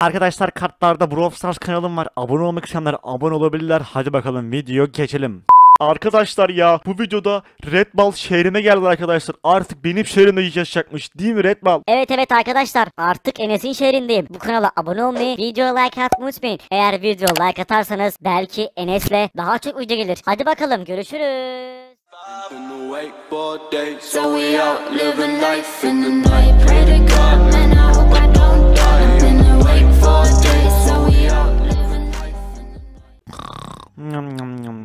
Arkadaşlar kartlarda Brawl Stars kanalım var. Abone olmak isteyenler abone olabilirler. Hadi bakalım video geçelim. Arkadaşlar ya bu videoda Red Ball şehrine geldi arkadaşlar. Artık benim şehrimde yaşayacakmış değil mi Red Ball? Evet evet arkadaşlar artık Enes'in şehrindeyim. Bu kanala abone olmayı, video like atmayı unutmayın. Eğer video like atarsanız belki Enes'le daha çok video gelir. Hadi bakalım görüşürüz. So we out living life in the night, Nom nom nom.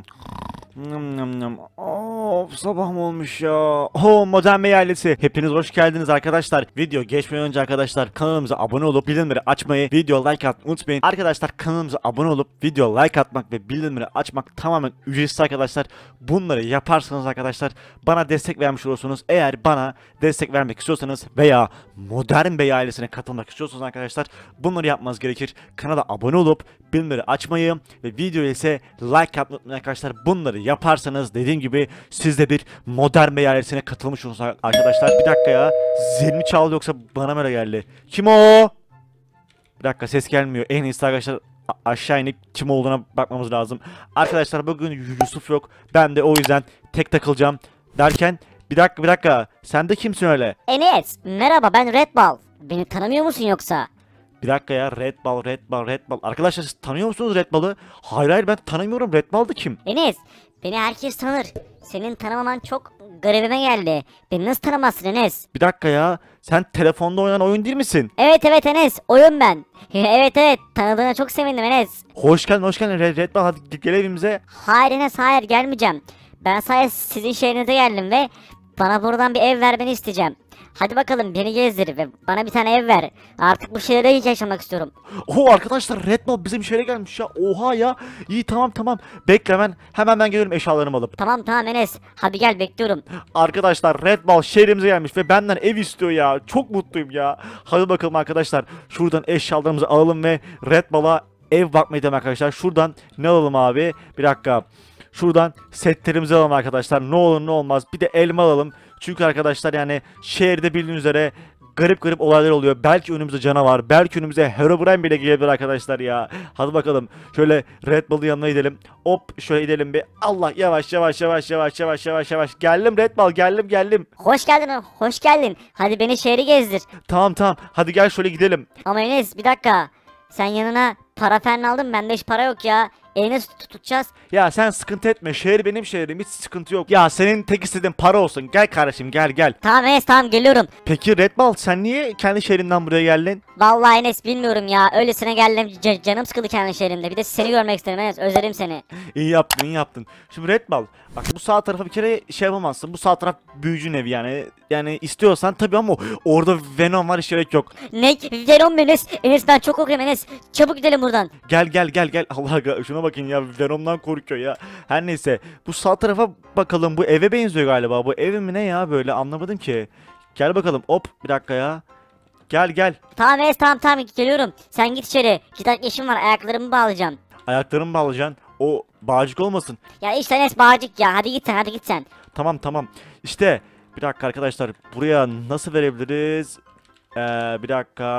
Nom nom nom. Oh. Of sabah mı olmuş ya? Oh modern bey Hepiniz hoş geldiniz arkadaşlar. Video geçmeden önce arkadaşlar kanalımıza abone olup bildirimleri açmayı, video like atmayı unutmayın. Arkadaşlar kanalımıza abone olup video like atmak ve bildirimleri açmak tamamen ücretsiz arkadaşlar. Bunları yaparsanız arkadaşlar bana destek vermiş olursunuz. Eğer bana destek vermek istiyorsanız veya modern bey ailesine katılmak istiyorsanız arkadaşlar bunları yapmanız gerekir. Kanala abone olup bildirimleri açmayı ve videoya ise like atmayı arkadaşlar. Bunları yaparsanız dediğim gibi siz de bir modern meyhanesine katılmış olursunuz arkadaşlar. Bir dakika ya. Zilmi çaldı yoksa bana mı öyle geldi? Kim o? Bir dakika ses gelmiyor. En iyisi arkadaşlar aşağı inip kim olduğuna bakmamız lazım. Arkadaşlar bugün Yusuf yok. Ben de o yüzden tek takılacağım. Derken bir dakika bir dakika. Sen de kimsin öyle? Enes merhaba ben Red Ball. Beni tanımıyor musun yoksa? Bir dakika ya Red Ball, Red Ball, Red Ball. Arkadaşlar siz tanıyor musunuz Red Ball'ı? Hayır hayır ben tanımıyorum. Red Ball kim? Enes Beni herkes tanır. Senin tanımaman çok garibime geldi. Beni nasıl tanımazsın Enes? Bir dakika ya. Sen telefonda oynanan oyun değil misin? Evet evet Enes. Oyun ben. evet evet. Tanıdığına çok sevindim Enes. Hoş geldin hoş geldin. Red, Red Ball hadi gel evimize. Hayır Enes hayır gelmeyeceğim. Ben sadece sizin şehrinize geldim ve bana buradan bir ev vermeni isteyeceğim. Hadi bakalım beni gezdir ve bana bir tane ev ver. Artık bu şehirde hiç yaşamak istiyorum. Oo arkadaşlar Red Bull bizim şehre gelmiş ya. Oha ya. İyi tamam tamam. Bekle ben hemen ben geliyorum eşyalarımı alıp. Tamam tamam Enes. Hadi gel bekliyorum. Arkadaşlar Red Bull şehrimize gelmiş ve benden ev istiyor ya. Çok mutluyum ya. Hadi bakalım arkadaşlar. Şuradan eşyalarımızı alalım ve Red Bull'a ev bakmayı demek arkadaşlar. Şuradan ne alalım abi? Bir dakika. Şuradan setlerimizi alalım arkadaşlar. Ne olur ne olmaz. Bir de elma alalım. Çünkü arkadaşlar yani şehirde bildiğiniz üzere garip garip olaylar oluyor. Belki önümüzde canavar, belki önümüzde Herobrine bile gelebilir arkadaşlar ya. Hadi bakalım. Şöyle Red Bull'un yanına gidelim. Hop şöyle gidelim bir. Allah yavaş yavaş yavaş yavaş yavaş yavaş yavaş. Geldim Red Bull geldim geldim. Hoş geldin hoş geldin. Hadi beni şehri gezdir. Tamam tamam hadi gel şöyle gidelim. Ama Enes bir dakika. Sen yanına para parafen aldın bende hiç para yok ya. Elini tut tutacağız. Ya sen sıkıntı etme. Şehir benim şehrim. Hiç sıkıntı yok. Ya senin tek istediğin para olsun. Gel kardeşim gel gel. Tamam Enes tamam geliyorum. Peki Red sen niye kendi şehrinden buraya geldin? Vallahi Enes bilmiyorum ya. Öylesine geldim. C canım sıkıldı kendi şehrimde. Bir de seni görmek istedim Enes. özlerim seni. iyi yaptın iyi yaptın. Şimdi Red bak bu sağ tarafa bir kere şey yapamazsın. Bu sağ taraf büyücü evi yani. Yani istiyorsan tabii ama orada Venom var hiç yok. Ne? Venom Enes? Enes ben çok okuyorum Enes. Çabuk gidelim buradan. Gel gel gel gel. Allah şuna şuna bakın ya Venom'dan korkuyor ya. Her neyse bu sağ tarafa bakalım bu eve benziyor galiba bu ev mi ne ya böyle anlamadım ki. Gel bakalım hop bir dakika ya. Gel gel. Tamam Enes tamam tamam geliyorum. Sen git içeri. Kitap işim var ayaklarımı bağlayacağım. Ayaklarımı bağlayacaksın. O bağcık olmasın. Ya işte Enes bağcık ya hadi git sen hadi git sen. Tamam tamam. İşte bir dakika arkadaşlar buraya nasıl verebiliriz? Ee, bir dakika,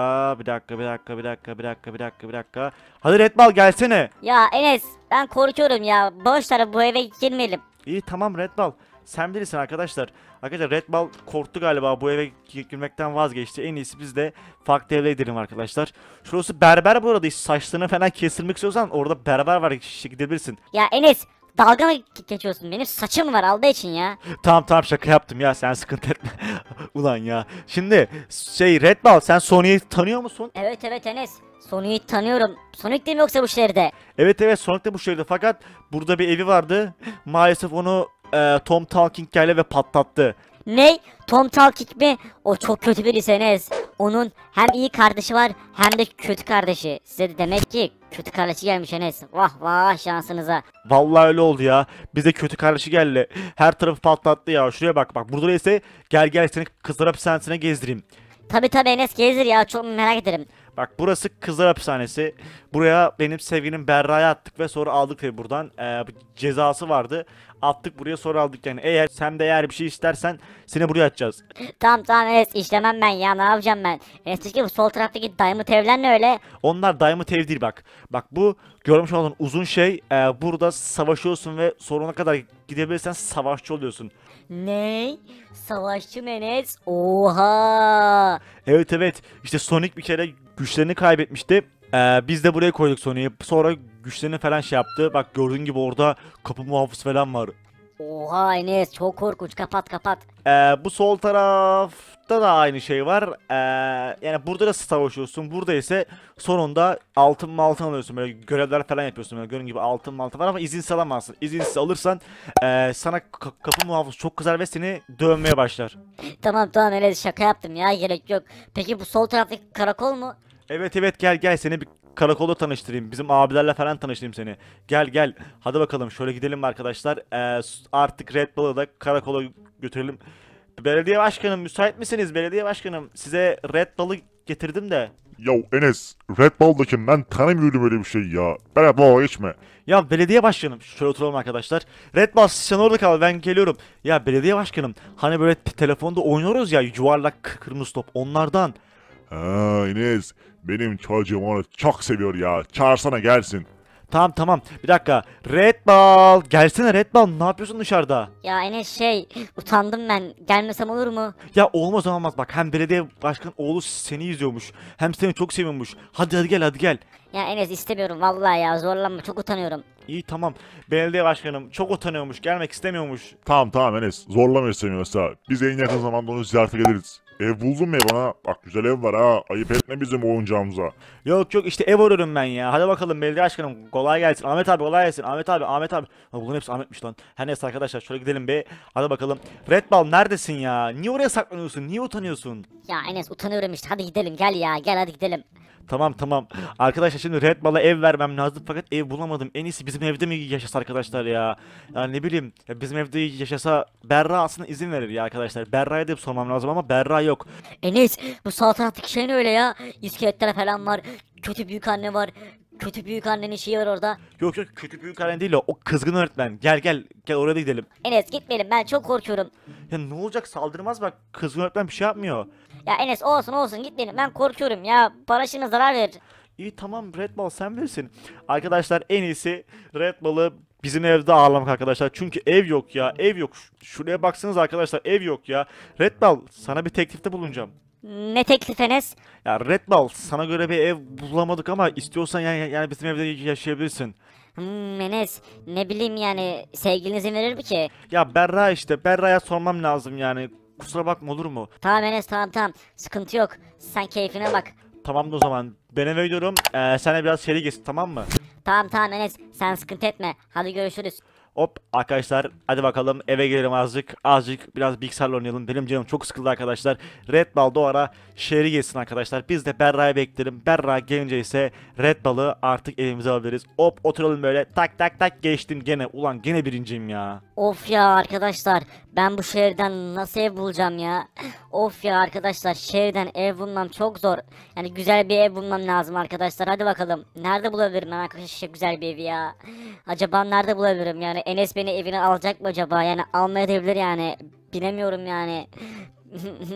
bir dakika, bir dakika, bir dakika, bir dakika, bir dakika, bir dakika. Hadi Redbal gelsene. Ya Enes ben korkuyorum ya. Boş tarafı bu eve girmeyelim. İyi tamam Redbal. Sen bilirsin arkadaşlar. Arkadaşlar Redbal korktu galiba bu eve girmekten vazgeçti. En iyisi biz de farklı eve gidelim arkadaşlar. Şurası berber bu arada. Saçlarını falan kesilmek istiyorsan orada berber var gidebilirsin. Ya Enes dalga mı geçiyorsun? Benim saçım var aldığı için ya. Tamam tamam şaka yaptım ya sen sıkıntı etme. Ulan ya. Şimdi şey Red Ball sen Sony'yi tanıyor musun? Evet evet Enes. Sonic'i tanıyorum. Sonic değil mi yoksa bu şehirde? Evet evet Sonic de bu şehirde fakat burada bir evi vardı. Maalesef onu e, Tom Talking geldi ve patlattı ney Tom Talkik mi? O çok kötü birisi Enes. Onun hem iyi kardeşi var hem de kötü kardeşi. Size de demek ki kötü kardeşi gelmiş Enes. Vah vah şansınıza. Vallahi öyle oldu ya. Bize kötü kardeşi geldi. Her tarafı patlattı ya. Şuraya bak bak. Burada ise gel gel seni kızlar hapishanesine gezdireyim. Tabi tabi Enes gezdir ya. Çok merak ederim. Bak burası kızlar hapishanesi. Buraya benim sevgilim berrayı attık ve sonra aldık tabi buradan. Ee, cezası vardı. Attık buraya sonra aldık yani. Eğer sen de eğer bir şey istersen seni buraya atacağız. tamam tamam Enes işlemem ben ya ne yapacağım ben. Enes bu sol taraftaki Diamond evler ne öyle? Onlar Diamond ev değil bak. Bak bu görmüş olduğun uzun şey. E, burada savaşıyorsun ve sonuna kadar gidebilirsen savaşçı oluyorsun. Ne? Savaşçı Menes? Oha! Evet evet. İşte Sonic bir kere güçlerini kaybetmişti. Ee, biz de buraya koyduk Sony'yi. Sonra güçlerini falan şey yaptı. Bak gördüğün gibi orada kapı muhafız falan var. Oha Enes çok korkunç kapat kapat. Ee, bu sol tarafta da aynı şey var. Ee, yani burada da savaşıyorsun. Burada ise sonunda altın maltın alıyorsun. Böyle görevler falan yapıyorsun. Böyle görün gibi altın maltın var ama izin alamazsın. İzinsiz alırsan e, sana kapı muhafız çok kızar ve seni dövmeye başlar. tamam tamam Enes şaka yaptım ya gerek yok. Peki bu sol taraftaki karakol mu? Evet evet gel gel seni bir karakolda tanıştırayım. Bizim abilerle falan tanıştırayım seni. Gel gel. Hadi bakalım şöyle gidelim arkadaşlar. Ee, artık Red Bull'ı da karakola götürelim. Belediye başkanım müsait misiniz? Belediye başkanım size Red Bull'ı getirdim de. Yo Enes, Red Bull'daki ben tanımıyorum öyle bir şey ya. Ben bu geçme. Ya belediye başkanım, şöyle oturalım arkadaşlar. Red Bull sen orada kal ben geliyorum. Ya belediye başkanım, hani böyle telefonda oynuyoruz ya yuvarlak kırmızı top onlardan. Ha İnes benim çocuğum onu çok seviyor ya. Çağırsana gelsin. Tamam tamam. Bir dakika. Red Ball. Gelsene Red Ball. Ne yapıyorsun dışarıda? Ya Enes şey utandım ben. Gelmesem olur mu? Ya olmaz olmaz bak. Hem belediye başkan oğlu seni izliyormuş. Hem seni çok seviyormuş. Hadi hadi gel hadi gel. Ya Enes istemiyorum vallahi ya zorlanma çok utanıyorum. İyi tamam. Belediye başkanım çok utanıyormuş. Gelmek istemiyormuş. Tamam tamam Enes. Zorlama istemiyorsa. Biz en yakın zamanda onu ziyarete geliriz. Ev buldum ev bana. Bak güzel ev var ha. Ayıp etme bizim oyuncağımıza. Yok yok işte ev arıyorum ben ya. Hadi bakalım belediye aşkınım. Kolay gelsin. Ahmet abi kolay gelsin. Ahmet abi Ahmet abi. Ha, bunların hepsi Ahmet'miş lan. Her neyse arkadaşlar şöyle gidelim be. Hadi bakalım. Red Ball neredesin ya? Niye oraya saklanıyorsun? Niye utanıyorsun? Ya Enes utanıyorum işte. Hadi gidelim gel ya. Gel hadi gidelim. Tamam tamam. Arkadaşlar şimdi Red Ball'a ev vermem lazım fakat ev bulamadım. En iyisi bizim evde mi yaşasa arkadaşlar ya? Yani ne bileyim ya bizim evde yaşasa Berra aslında izin verir ya arkadaşlar. Berra'ya da sormam lazım ama Berra yok. Enes bu sağ taraftaki şey ne öyle ya? İskeletler falan var. Kötü büyük anne var. Kötü büyük annenin şeyi var orada. Yok yok kötü büyük anne değil o. O kızgın öğretmen. Gel gel gel oraya da gidelim. Enes gitmeyelim ben çok korkuyorum. Ya ne olacak saldırmaz bak. Kızgın öğretmen bir şey yapmıyor. Ya Enes olsun olsun git dedim. Ben korkuyorum ya. Para zarar verir. İyi tamam Red Bull sen bilirsin. Arkadaşlar en iyisi Red Bull'ı bizim evde ağırlamak arkadaşlar. Çünkü ev yok ya. Ev yok. Şuraya baksanız arkadaşlar ev yok ya. Red Bull sana bir teklifte bulunacağım. Ne teklif Enes? Ya Red Bull sana göre bir ev bulamadık ama istiyorsan yani, yani bizim evde yaşayabilirsin. Hmm, Enes ne bileyim yani sevgilinizin verir mi ki? Ya Berra işte Berra'ya sormam lazım yani Kusura bakma olur mu? Tamam Enes tamam tamam. Sıkıntı yok. Sen keyfine bak. Tamam o zaman. Ben eve gidiyorum. Ee, sen de biraz seri gez tamam mı? Tamam tamam Enes. Sen sıkıntı etme. Hadi görüşürüz. Hop arkadaşlar hadi bakalım eve gelelim azıcık. Azıcık biraz bilgisayarla oynayalım. Benim canım çok sıkıldı arkadaşlar. Red Ball da ara şehri geçsin arkadaşlar. Biz de Berra'yı beklerim. Berra gelince ise Red Ball'ı artık evimize alabiliriz. Hop oturalım böyle tak tak tak geçtim gene. Ulan gene birinciyim ya. Of ya arkadaşlar ben bu şehirden nasıl ev bulacağım ya? Of ya arkadaşlar şehirden ev bulmam çok zor. Yani güzel bir ev bulmam lazım arkadaşlar. Hadi bakalım. Nerede bulabilirim ben arkadaşlar güzel bir evi ya? Acaba nerede bulabilirim yani? Enes beni evine alacak mı acaba? Yani almayabilir yani. Bilemiyorum yani.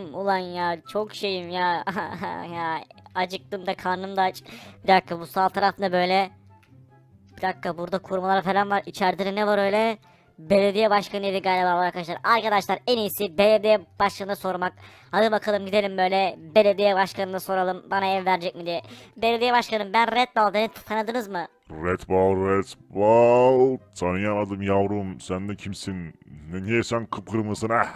Ulan ya çok şeyim ya. ya acıktım da karnım da aç. Bir dakika bu sağ tarafta böyle. Bir dakika burada kurmalar falan var. İçeride de ne var öyle? Belediye başkanı evi galiba var arkadaşlar. Arkadaşlar en iyisi belediye başkanına sormak. Hadi bakalım gidelim böyle belediye başkanına soralım bana ev verecek mi diye. Belediye başkanım ben Red Ball beni tanıdınız mı? Red Ball, Red Ball. Tanıyamadım yavrum. Sen de kimsin? Niye sen kıpkırmızısın? Ah,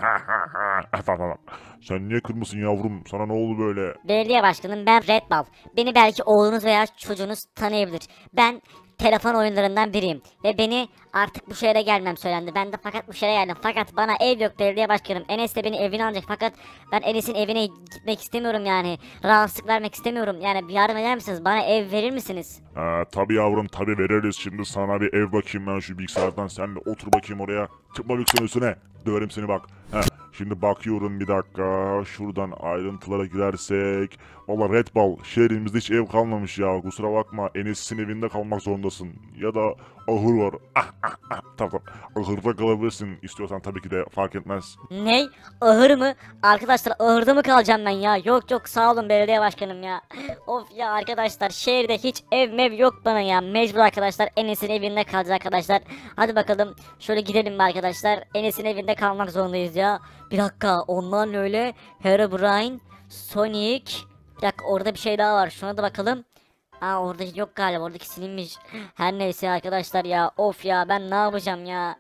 ah, ah, sen niye kırmızısın yavrum? Sana ne oldu böyle? Belediye başkanım ben Red Ball. Beni belki oğlunuz veya çocuğunuz tanıyabilir. Ben telefon oyunlarından biriyim. Ve beni artık bu şehre gelmem söylendi. Ben de fakat bu şehre geldim. Fakat bana ev yok belediye başkanım. Enes de beni evine alacak. Fakat ben Enes'in evine gitmek istemiyorum yani. Rahatsızlık vermek istemiyorum. Yani yardım eder misiniz? Bana ev verir misiniz? Ee, tabii yavrum Yavrum tabi veririz şimdi sana bir ev bakayım ben şu bilgisayardan. Sen de otur bakayım oraya. Tıkma bilgisayarın üstüne. Döverim seni bak. Heh. Şimdi bakıyorum bir dakika. Şuradan ayrıntılara girersek. Valla Red Ball şehrimizde hiç ev kalmamış ya. Kusura bakma Enes'in evinde kalmak zorundasın. Ya da ahır var. Ah, ah, ah. Tamam tamam. Ahırda kalabilirsin istiyorsan tabii ki de fark etmez. Ne? Ahır mı? Arkadaşlar ahırda mı kalacağım ben ya? Yok yok sağ olun belediye başkanım ya. Of ya arkadaşlar şehirde hiç ev mev yok bana ya. Mecbur arkadaşlar Enes'in evinde kalacağız arkadaşlar. Hadi bakalım şöyle gidelim mi arkadaşlar? Enes'in evinde kalmak zorundayız ya. Bir dakika ondan öyle Herobrine, Sonic. Bir dakika orada bir şey daha var. Şuna da bakalım. Aa orada yok galiba oradaki silinmiş. Her neyse arkadaşlar ya of ya ben ne yapacağım ya.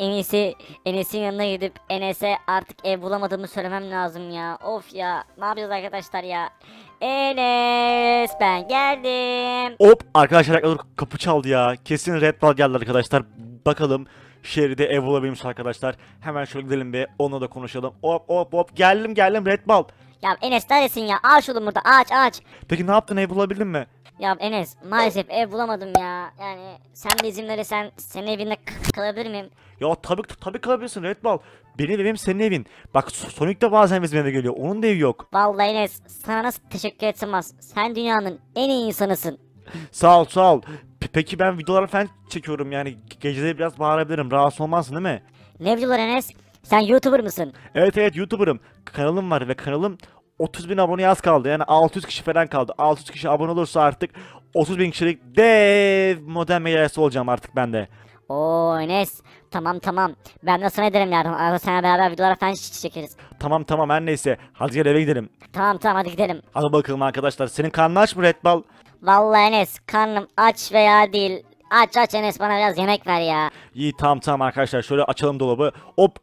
En iyisi Enes'in yanına gidip Enes'e artık ev bulamadığımı söylemem lazım ya. Of ya ne yapacağız arkadaşlar ya. Enes ben geldim. Hop arkadaşlar kapı çaldı ya. Kesin Red Ball geldi arkadaşlar. Bakalım şeride ev bulabilmiş arkadaşlar. Hemen şöyle gidelim bir onunla da konuşalım. Hop hop hop geldim geldim Red Ball. Ya Enes neredesin ya? Ağaç oğlum burada ağaç ağaç. Peki ne yaptın ev bulabildin mi? Ya Enes maalesef ev bulamadım ya. Yani sen de izin verirsen senin evinde kalabilir miyim? Ya tabii tabii kalabilirsin Red Ball. Benim evim senin evin. Bak Sonic de bazen bizim geliyor. Onun da evi yok. Vallahi Enes sana nasıl teşekkür etsem az? Sen dünyanın en iyi insanısın. sağ ol sağ ol. Peki ben videolar falan çekiyorum yani gecede biraz bağırabilirim rahatsız olmazsın değil mi? Ne videolar Enes? Sen YouTuber mısın? Evet evet YouTuber'ım. Kanalım var ve kanalım 30 bin aboneye az kaldı. Yani 600 kişi falan kaldı. 600 kişi abone olursa artık 30 bin kişilik dev modem meclisi olacağım artık ben de. Oo Enes tamam tamam ben de sana ederim yardım arada sana beraber videolar falan çekeriz. Tamam tamam her neyse hadi gel eve gidelim. Tamam tamam hadi gidelim. Hadi bakalım arkadaşlar senin karnın aç mı Red Ball? Vallahi Enes karnım aç veya değil. Aç aç Enes bana biraz yemek ver ya. İyi tamam tamam arkadaşlar şöyle açalım dolabı. Hop.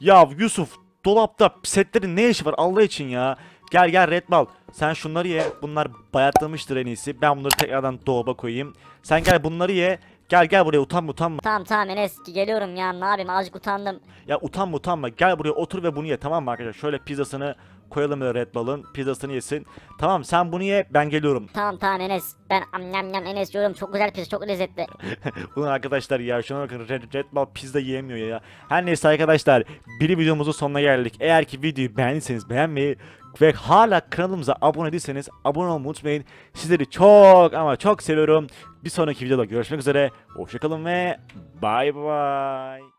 Ya Yusuf dolapta setlerin ne işi var Allah için ya. Gel gel Redball. Sen şunları ye. Bunlar bayatlamıştır en iyisi. Ben bunları tekrardan dolaba koyayım. Sen gel bunları ye. Gel gel buraya utanma utanma. Tamam tamam Enes geliyorum ya ne yapayım azıcık utandım. Ya utanma utanma. Gel buraya otur ve bunu ye tamam mı arkadaşlar? Şöyle pizzasını koyalım böyle Red Bull'un pizzasını yesin. Tamam sen bunu ye ben geliyorum. Tamam tamam Enes. Ben am yam yam Enes diyorum. Çok güzel pizza çok lezzetli. Ulan arkadaşlar ya şuna bakın Red, Red Bull pizza yiyemiyor ya. Her neyse arkadaşlar bir videomuzun sonuna geldik. Eğer ki videoyu beğendiyseniz beğenmeyi ve hala kanalımıza abone değilseniz abone olmayı unutmayın. Sizleri çok ama çok seviyorum. Bir sonraki videoda görüşmek üzere. Hoşçakalın ve bay bay.